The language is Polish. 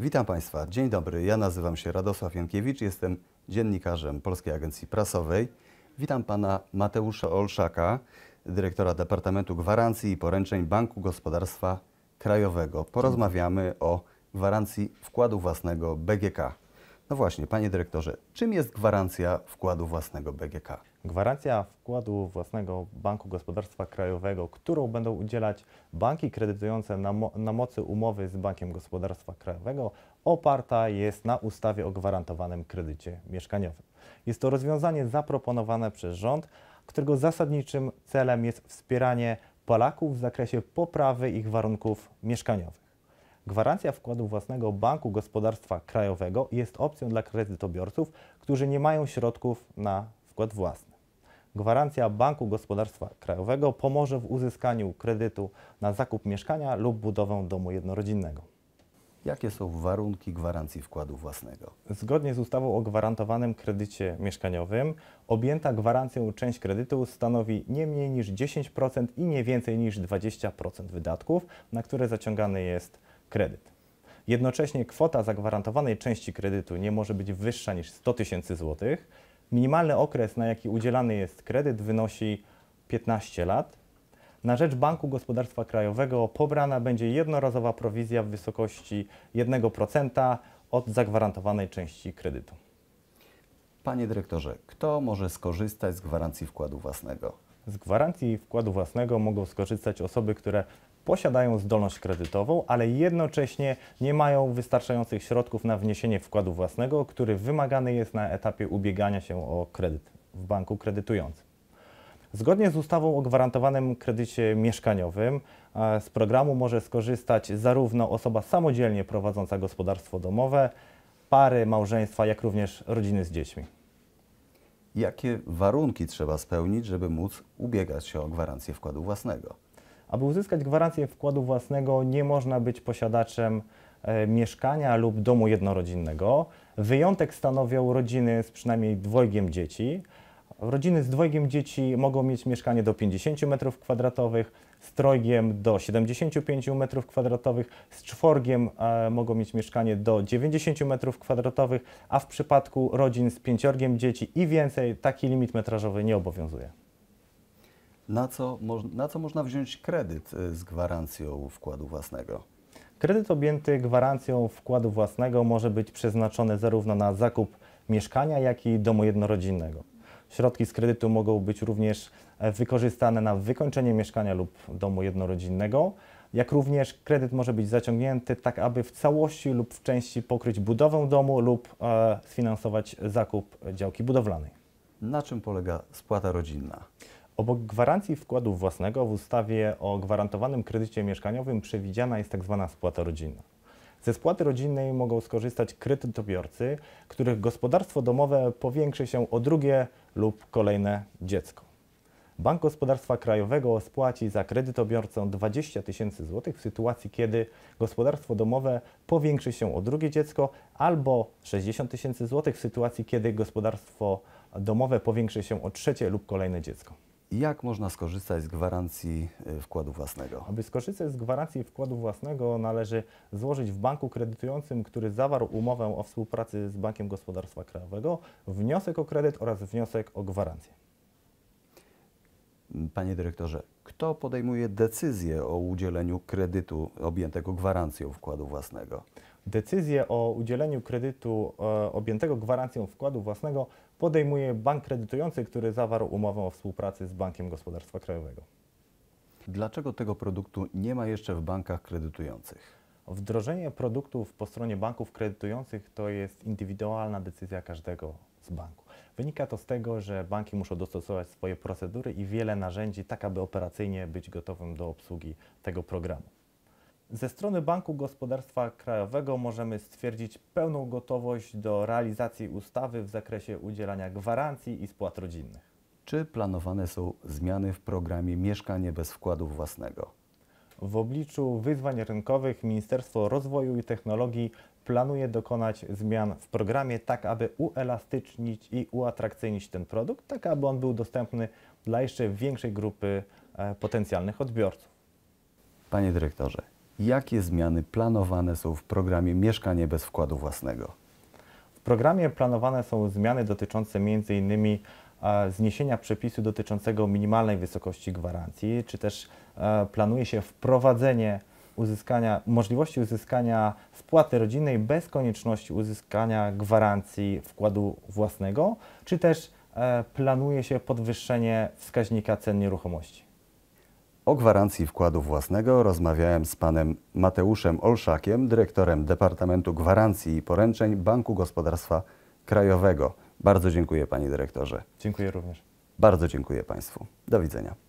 Witam Państwa. Dzień dobry. Ja nazywam się Radosław Jankiewicz, jestem dziennikarzem Polskiej Agencji Prasowej. Witam Pana Mateusza Olszaka, dyrektora Departamentu Gwarancji i Poręczeń Banku Gospodarstwa Krajowego. Porozmawiamy o gwarancji wkładu własnego BGK. No właśnie, panie dyrektorze, czym jest gwarancja wkładu własnego BGK? Gwarancja wkładu własnego Banku Gospodarstwa Krajowego, którą będą udzielać banki kredytujące na, mo na mocy umowy z Bankiem Gospodarstwa Krajowego, oparta jest na ustawie o gwarantowanym kredycie mieszkaniowym. Jest to rozwiązanie zaproponowane przez rząd, którego zasadniczym celem jest wspieranie Polaków w zakresie poprawy ich warunków mieszkaniowych. Gwarancja wkładu własnego Banku Gospodarstwa Krajowego jest opcją dla kredytobiorców, którzy nie mają środków na wkład własny. Gwarancja Banku Gospodarstwa Krajowego pomoże w uzyskaniu kredytu na zakup mieszkania lub budowę domu jednorodzinnego. Jakie są warunki gwarancji wkładu własnego? Zgodnie z ustawą o gwarantowanym kredycie mieszkaniowym, objęta gwarancją część kredytu stanowi nie mniej niż 10% i nie więcej niż 20% wydatków, na które zaciągany jest kredyt. Jednocześnie kwota zagwarantowanej części kredytu nie może być wyższa niż 100 tysięcy złotych. Minimalny okres, na jaki udzielany jest kredyt, wynosi 15 lat. Na rzecz Banku Gospodarstwa Krajowego pobrana będzie jednorazowa prowizja w wysokości 1% od zagwarantowanej części kredytu. Panie dyrektorze, kto może skorzystać z gwarancji wkładu własnego? Z gwarancji wkładu własnego mogą skorzystać osoby, które posiadają zdolność kredytową, ale jednocześnie nie mają wystarczających środków na wniesienie wkładu własnego, który wymagany jest na etapie ubiegania się o kredyt w banku kredytującym. Zgodnie z ustawą o gwarantowanym kredycie mieszkaniowym e, z programu może skorzystać zarówno osoba samodzielnie prowadząca gospodarstwo domowe, pary, małżeństwa, jak również rodziny z dziećmi. Jakie warunki trzeba spełnić, żeby móc ubiegać się o gwarancję wkładu własnego? Aby uzyskać gwarancję wkładu własnego, nie można być posiadaczem e, mieszkania lub domu jednorodzinnego. Wyjątek stanowią rodziny z przynajmniej dwojgiem dzieci. Rodziny z dwojgiem dzieci mogą mieć mieszkanie do 50 m2, z trojgiem do 75 m2, z czworgiem e, mogą mieć mieszkanie do 90 m2, a w przypadku rodzin z pięciorgiem dzieci i więcej taki limit metrażowy nie obowiązuje. Na co, na co można wziąć kredyt e, z gwarancją wkładu własnego? Kredyt objęty gwarancją wkładu własnego może być przeznaczony zarówno na zakup mieszkania, jak i domu jednorodzinnego. Środki z kredytu mogą być również e, wykorzystane na wykończenie mieszkania lub domu jednorodzinnego, jak również kredyt może być zaciągnięty tak, aby w całości lub w części pokryć budowę domu lub e, sfinansować zakup działki budowlanej. Na czym polega spłata rodzinna? Obok gwarancji wkładu własnego w ustawie o gwarantowanym kredycie mieszkaniowym przewidziana jest tzw. Tak spłata rodzinna. Ze spłaty rodzinnej mogą skorzystać kredytobiorcy, których gospodarstwo domowe powiększy się o drugie lub kolejne dziecko. Bank Gospodarstwa Krajowego spłaci za kredytobiorcę 20 tysięcy złotych w sytuacji, kiedy gospodarstwo domowe powiększy się o drugie dziecko albo 60 tysięcy złotych w sytuacji, kiedy gospodarstwo domowe powiększy się o trzecie lub kolejne dziecko. Jak można skorzystać z gwarancji y, wkładu własnego? Aby skorzystać z gwarancji wkładu własnego należy złożyć w banku kredytującym, który zawarł umowę o współpracy z Bankiem Gospodarstwa Krajowego, wniosek o kredyt oraz wniosek o gwarancję. Panie dyrektorze, kto podejmuje decyzję o udzieleniu kredytu objętego gwarancją wkładu własnego? Decyzję o udzieleniu kredytu e, objętego gwarancją wkładu własnego podejmuje bank kredytujący, który zawarł umowę o współpracy z Bankiem Gospodarstwa Krajowego. Dlaczego tego produktu nie ma jeszcze w bankach kredytujących? Wdrożenie produktów po stronie banków kredytujących to jest indywidualna decyzja każdego z banku. Wynika to z tego, że banki muszą dostosować swoje procedury i wiele narzędzi, tak aby operacyjnie być gotowym do obsługi tego programu. Ze strony Banku Gospodarstwa Krajowego możemy stwierdzić pełną gotowość do realizacji ustawy w zakresie udzielania gwarancji i spłat rodzinnych. Czy planowane są zmiany w programie Mieszkanie bez wkładu własnego? W obliczu wyzwań rynkowych Ministerstwo Rozwoju i Technologii planuje dokonać zmian w programie, tak aby uelastycznić i uatrakcyjnić ten produkt, tak aby on był dostępny dla jeszcze większej grupy e, potencjalnych odbiorców. Panie dyrektorze, jakie zmiany planowane są w programie Mieszkanie bez wkładu własnego? W programie planowane są zmiany dotyczące m.in. E, zniesienia przepisu dotyczącego minimalnej wysokości gwarancji, czy też e, planuje się wprowadzenie uzyskania, możliwości uzyskania spłaty rodzinnej bez konieczności uzyskania gwarancji wkładu własnego, czy też e, planuje się podwyższenie wskaźnika cen nieruchomości. O gwarancji wkładu własnego rozmawiałem z panem Mateuszem Olszakiem, dyrektorem Departamentu Gwarancji i Poręczeń Banku Gospodarstwa Krajowego. Bardzo dziękuję panie dyrektorze. Dziękuję również. Bardzo dziękuję państwu. Do widzenia.